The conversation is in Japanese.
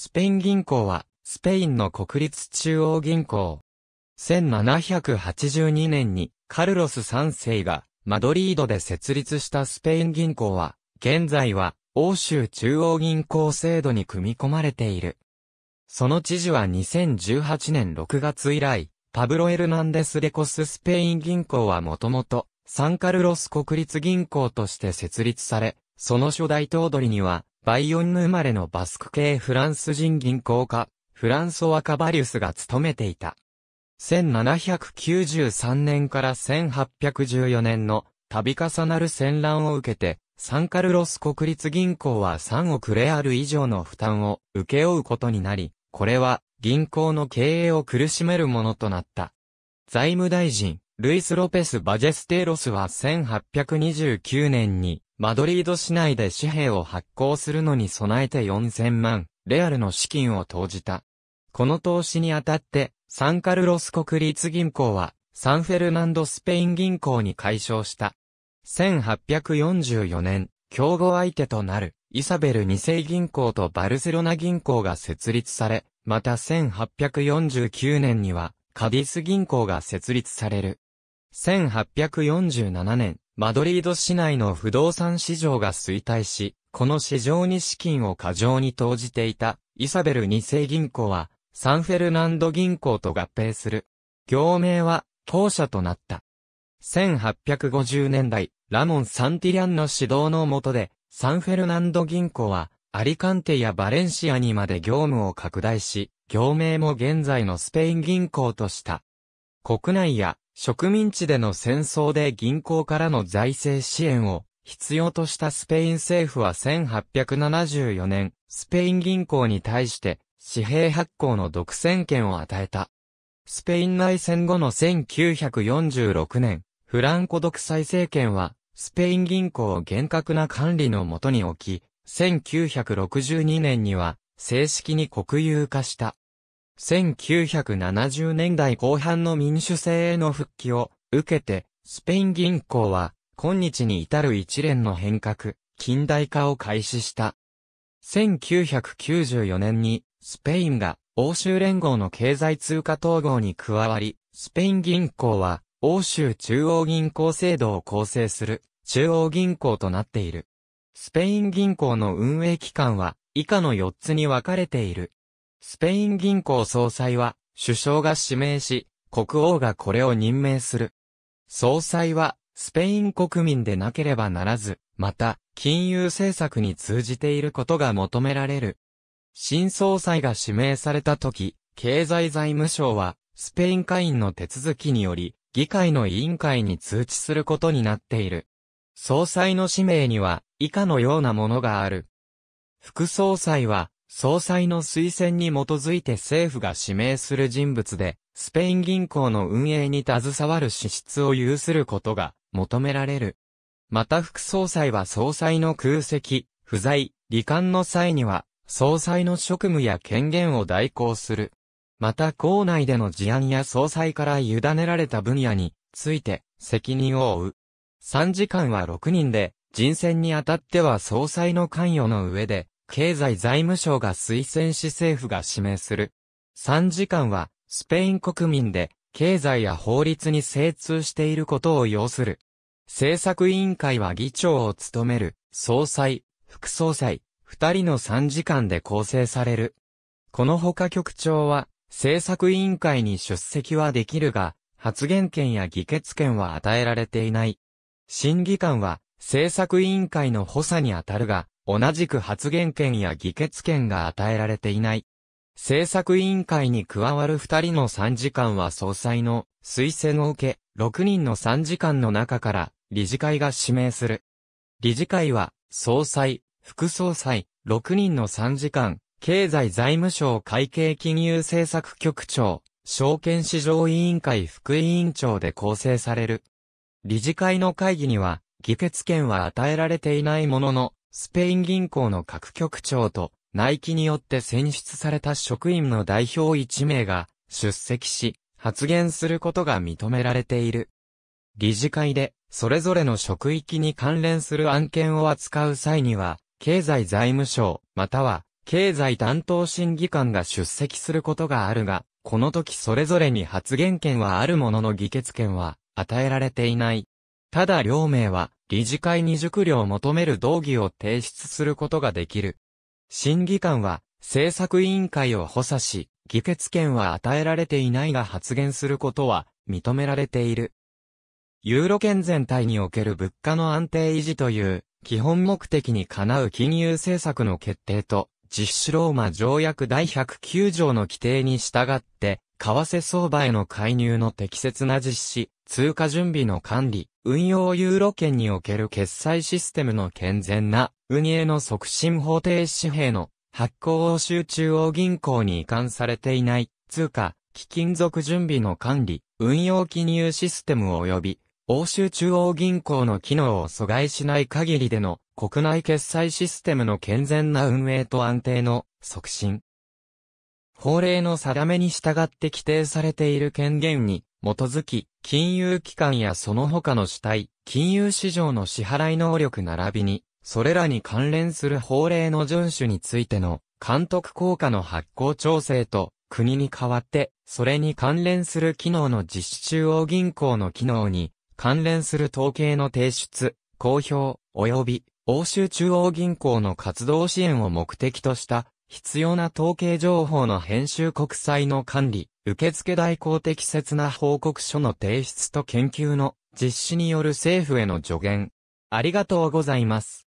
スペイン銀行は、スペインの国立中央銀行。1782年に、カルロス3世が、マドリードで設立したスペイン銀行は、現在は、欧州中央銀行制度に組み込まれている。その知事は2018年6月以来、パブロ・エルナンデス・レコススペイン銀行はもともと、サンカルロス国立銀行として設立され、その初代頭取には、バイオンヌ生まれのバスク系フランス人銀行家、フランソワ・カバリウスが務めていた。1793年から1814年の度重なる戦乱を受けて、サンカルロス国立銀行は3億レアル以上の負担を請け負うことになり、これは銀行の経営を苦しめるものとなった。財務大臣、ルイス・ロペス・バジェステーロスは1829年にマドリード市内で紙幣を発行するのに備えて4000万、レアルの資金を投じた。この投資にあたって、サンカルロス国立銀行は、サンフェルナンドスペイン銀行に解消した。1844年、競合相手となる、イサベル2世銀行とバルセロナ銀行が設立され、また1849年には、カディス銀行が設立される。1847年、マドリード市内の不動産市場が衰退し、この市場に資金を過剰に投じていたイサベル2世銀行はサンフェルナンド銀行と合併する。業名は後者となった。1850年代、ラモン・サンティリャンの指導の下で、サンフェルナンド銀行は、アリカンテやバレンシアにまで業務を拡大し、業名も現在のスペイン銀行とした。国内や植民地での戦争で銀行からの財政支援を必要としたスペイン政府は1874年、スペイン銀行に対して紙幣発行の独占権を与えた。スペイン内戦後の1946年、フランコ独裁政権は、スペイン銀行を厳格な管理のもとに置き、1962年には、正式に国有化した。1970年代後半の民主制への復帰を受けて、スペイン銀行は、今日に至る一連の変革、近代化を開始した。1994年に、スペインが欧州連合の経済通貨統合に加わり、スペイン銀行は、欧州中央銀行制度を構成する中央銀行となっている。スペイン銀行の運営機関は以下の4つに分かれている。スペイン銀行総裁は、首相が指名し、国王がこれを任命する。総裁は、スペイン国民でなければならず、また、金融政策に通じていることが求められる。新総裁が指名された時、経済財務省は、スペイン会員の手続きにより、議会の委員会に通知することになっている。総裁の使命には、以下のようなものがある。副総裁は、総裁の推薦に基づいて政府が指名する人物で、スペイン銀行の運営に携わる資質を有することが求められる。また副総裁は総裁の空席、不在、罹患の際には、総裁の職務や権限を代行する。また校内での事案や総裁から委ねられた分野について責任を負う。参時間は6人で、人選にあたっては総裁の関与の上で、経済財務省が推薦し政府が指名する。参事官は、スペイン国民で、経済や法律に精通していることを要する。政策委員会は議長を務める、総裁、副総裁、二人の参事官で構成される。このほか局長は、政策委員会に出席はできるが、発言権や議決権は与えられていない。審議官は、政策委員会の補佐にあたるが、同じく発言権や議決権が与えられていない。政策委員会に加わる二人の参事官は総裁の推薦を受け、六人の参事官の中から理事会が指名する。理事会は総裁、副総裁、六人の参事官、経済財務省会計金融政策局長、証券市場委員会副委員長で構成される。理事会の会議には、議決権は与えられていないものの、スペイン銀行の各局長と内規によって選出された職員の代表1名が出席し、発言することが認められている。理事会で、それぞれの職域に関連する案件を扱う際には、経済財務省、または、経済担当審議官が出席することがあるが、この時それぞれに発言権はあるものの議決権は与えられていない。ただ両名は、理事会に熟慮を求める動議を提出することができる。審議官は、政策委員会を補佐し、議決権は与えられていないが発言することは認められている。ユーロ圏全体における物価の安定維持という基本目的にかなう金融政策の決定と実施ローマ条約第109条の規定に従って為替相場への介入の適切な実施、通貨準備の管理、運用ユーロ圏における決済システムの健全な、運営の促進法定紙幣の発行欧州中央銀行に移管されていない、通貨、貴金属準備の管理、運用記入システム及び、欧州中央銀行の機能を阻害しない限りでの国内決済システムの健全な運営と安定の促進。法令の定めに従って規定されている権限に基づき、金融機関やその他の主体、金融市場の支払い能力並びに、それらに関連する法令の遵守についての監督効果の発行調整と、国に代わって、それに関連する機能の実施中央銀行の機能に、関連する統計の提出、公表、及び、欧州中央銀行の活動支援を目的とした必要な統計情報の編集国債の管理、受付代行適切な報告書の提出と研究の実施による政府への助言。ありがとうございます。